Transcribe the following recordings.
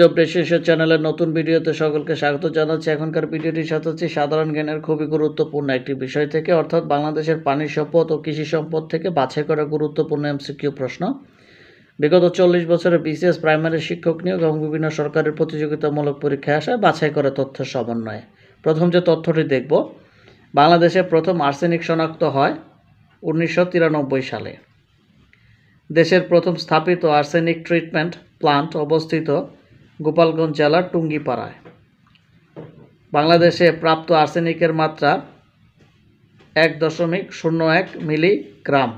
job চ্যানেলের নতুন ভিডিওতে সকলকে স্বাগত জানাচ্ছি এখনকার ভিডিওটির সাথে হচ্ছে সাধারণ জ্ঞানের খুবই গুরুত্বপূর্ণ একটি বিষয় থেকে অর্থাৎ বাংলাদেশের পানি সম্পদ ও কৃষি সম্পদ থেকে বাছাই করা গুরুত্বপূর্ণ এমসিকিউ প্রশ্ন বিগত চল্লিশ বছরে বিসিএস প্রাইমারি শিক্ষক নিয়োগ এবং বিভিন্ন সরকারের প্রতিযোগিতামূলক পরীক্ষায় আসা বাছাই করা তথ্য সমন্বয়ে প্রথম যে তথ্যটি দেখব বাংলাদেশে প্রথম আর্সেনিক শনাক্ত হয় উনিশশো সালে দেশের প্রথম স্থাপিত আর্সেনিক ট্রিটমেন্ট প্লান্ট অবস্থিত গোপালগঞ্জ জেলার টুঙ্গিপাড়ায় বাংলাদেশে প্রাপ্ত আর্সেনিকের মাত্রা এক দশমিক শূন্য এক মিলিগ্রাম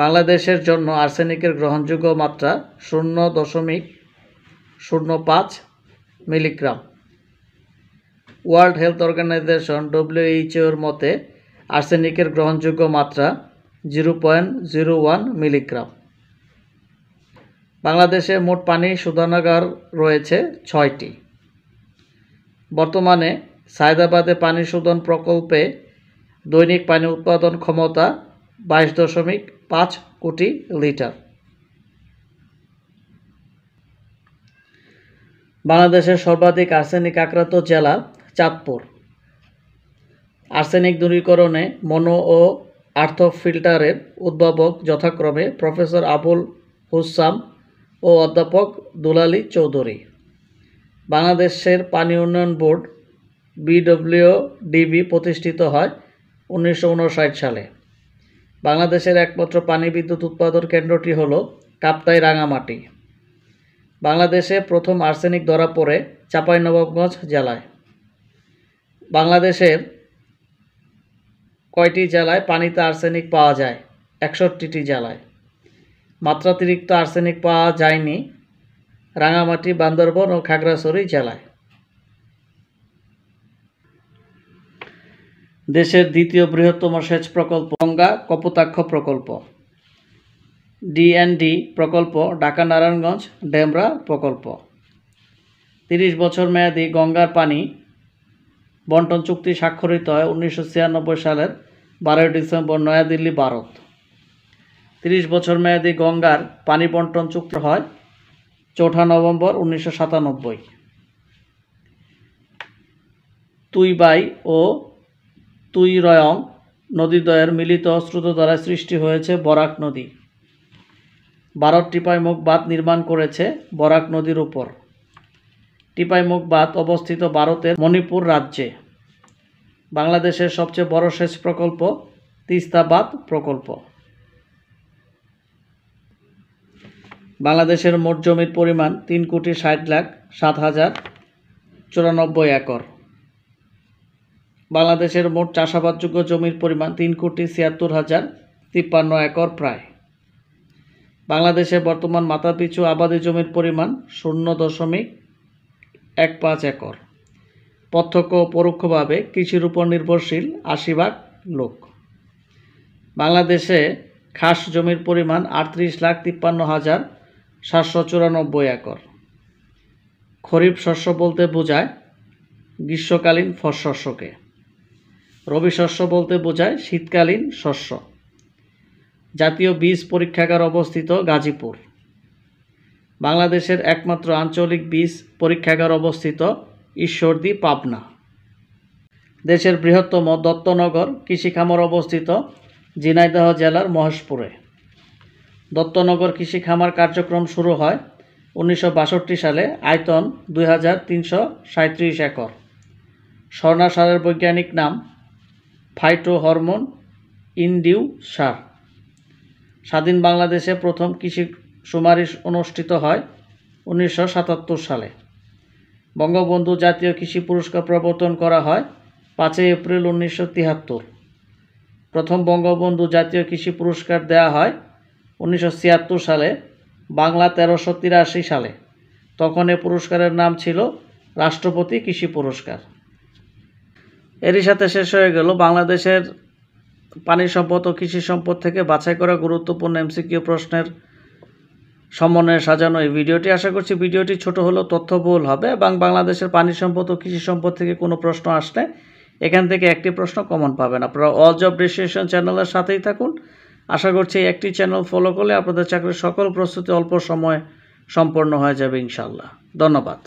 বাংলাদেশের জন্য আর্সেনিকের গ্রহণযোগ্য মাত্রা শূন্য দশমিক শূন্য পাঁচ মিলিগ্রাম ওয়ার্ল্ড হেলথ অর্গানাইজেশন ডব্লিউএইচওর মতে আর্সেনিকের গ্রহণযোগ্য মাত্রা zero point zero one milligram বাংলাদেশে মোট পানি শোধনাগার রয়েছে ছয়টি বর্তমানে সায়দাবাদে পানি শোধন প্রকল্পে দৈনিক পানি উৎপাদন ক্ষমতা বাইশ দশমিক পাঁচ কোটি লিটার বাংলাদেশের সর্বাধিক আর্সেনিক আক্রান্ত জেলা চাঁদপুর আর্সেনিক দূরীকরণে মনো ও আর্থ ফিল্টারের উদ্ভাবক যথাক্রমে প্রফেসর আবুল হুসাম ও অধ্যাপক দুলালী চৌধুরী বাংলাদেশের পানি উন্নয়ন বোর্ড ডিবি প্রতিষ্ঠিত হয় উনিশশো সালে বাংলাদেশের একমাত্র পানি বিদ্যুৎ উৎপাদন কেন্দ্রটি হল কাপ্তাই রাঙামাটি বাংলাদেশে প্রথম আর্সেনিক ধরা পড়ে চাঁপাইনবাবগঞ্জ জেলায় বাংলাদেশের কয়টি জেলায় পানিতে আর্সেনিক পাওয়া যায় একষট্টিটি জেলায় মাত্রাতিরিক্ত আর্সেনিক পাওয়া যায়নি রাঙামাটি বান্দরবন ও খাগড়াছড়ি জেলায় দেশের দ্বিতীয় বৃহত্তম সেচ প্রকল্প গঙ্গা কপোতাক্ষ প্রকল্প ডিএনডি প্রকল্প ঢাকা নারায়ণগঞ্জ ডেমরা প্রকল্প তিরিশ বছর মেয়াদি গঙ্গার পানি বন্টন চুক্তি স্বাক্ষরিত হয় উনিশশো সালের বারোই ডিসেম্বর নয়াদিল্লি ভারত তিরিশ বছর মেয়াদী গঙ্গার পানি বন্টন চুক্তি হয় চৌঠা নভেম্বর উনিশশো সাতানব্বই তুইবাই ও তুইরয়ং নদীদ্বয়ের মিলিত স্রোত দ্বারা সৃষ্টি হয়েছে বরাক নদী বারোর টিপাইমুখ বাঁধ নির্মাণ করেছে বরাক নদীর উপর টিপাইমুখ বাঁধ অবস্থিত ভারতের মণিপুর রাজ্যে বাংলাদেশের সবচেয়ে বড় সেচ প্রকল্প তিস্তা বাঁধ প্রকল্প বাংলাদেশের মোট জমির পরিমাণ তিন কোটি ষাট লাখ সাত হাজার চুরানব্বই একর বাংলাদেশের মোট চাষাবাদযোগ্য জমির পরিমাণ তিন কোটি ছিয়াত্তর হাজার তিপ্পান্ন একর প্রায় বাংলাদেশে বর্তমান মাথাপিছু আবাদি জমির পরিমাণ শূন্য দশমিক এক পাঁচ একর প্রত্যক্ষ ও পরোক্ষভাবে কৃষির উপর নির্ভরশীল আশি ভাগ লোক বাংলাদেশে খাস জমির পরিমাণ আটত্রিশ লাখ তিপ্পান্ন হাজার সাতশো চুরানব্বই একর খরিফ শস্য বলতে বোঝায় গ্রীষ্মকালীন ফসশস্যকে রবি শস্য বলতে বোঝায় শীতকালীন শস্য জাতীয় বীজ পরীক্ষাগার অবস্থিত গাজীপুর বাংলাদেশের একমাত্র আঞ্চলিক বীজ পরীক্ষাগার অবস্থিত ঈশ্বরদী পাবনা দেশের বৃহত্তম দত্তনগর কৃষিখামর অবস্থিত ঝিনাইদহ জেলার মহেশপুরে দত্তনগর কৃষি খামার কার্যক্রম শুরু হয় উনিশশো সালে আয়তন দুই একর স্বর্ণা সারের বৈজ্ঞানিক নাম ফাইটো হরমোন ইনডিউ সার স্বাধীন বাংলাদেশে প্রথম কৃষি সুমারি অনুষ্ঠিত হয় উনিশশো সালে বঙ্গবন্ধু জাতীয় কৃষি পুরস্কার প্রবর্তন করা হয় পাঁচই এপ্রিল উনিশশো প্রথম বঙ্গবন্ধু জাতীয় কৃষি পুরস্কার দেয়া হয় উনিশশো সালে বাংলা তেরোশো তিরাশি সালে তখন এ পুরস্কারের নাম ছিল রাষ্ট্রপতি কৃষি পুরস্কার এরই সাথে শেষ হয়ে গেল বাংলাদেশের পানি সম্পদ ও কৃষি সম্পদ থেকে বাছাই করা গুরুত্বপূর্ণ এমসিকিউ প্রশ্নের সমন্বয়ে সাজানো এই ভিডিওটি আশা করছি ভিডিওটি ছোট হলেও তথ্যবহুল হবে এবং বাংলাদেশের পানি সম্পদ ও কৃষি সম্পদ থেকে কোনো প্রশ্ন আসলে এখান থেকে একটি প্রশ্ন কমন পাবেন আপনারা অল জব রেজিস্ট্রেশন চ্যানেলের সাথেই থাকুন আশা করছি একটি চ্যানেল ফলো করলে আপনাদের চাকরির সকল প্রস্তুতি অল্প সময় সম্পন্ন হয়ে যাবে ইনশাল্লাহ ধন্যবাদ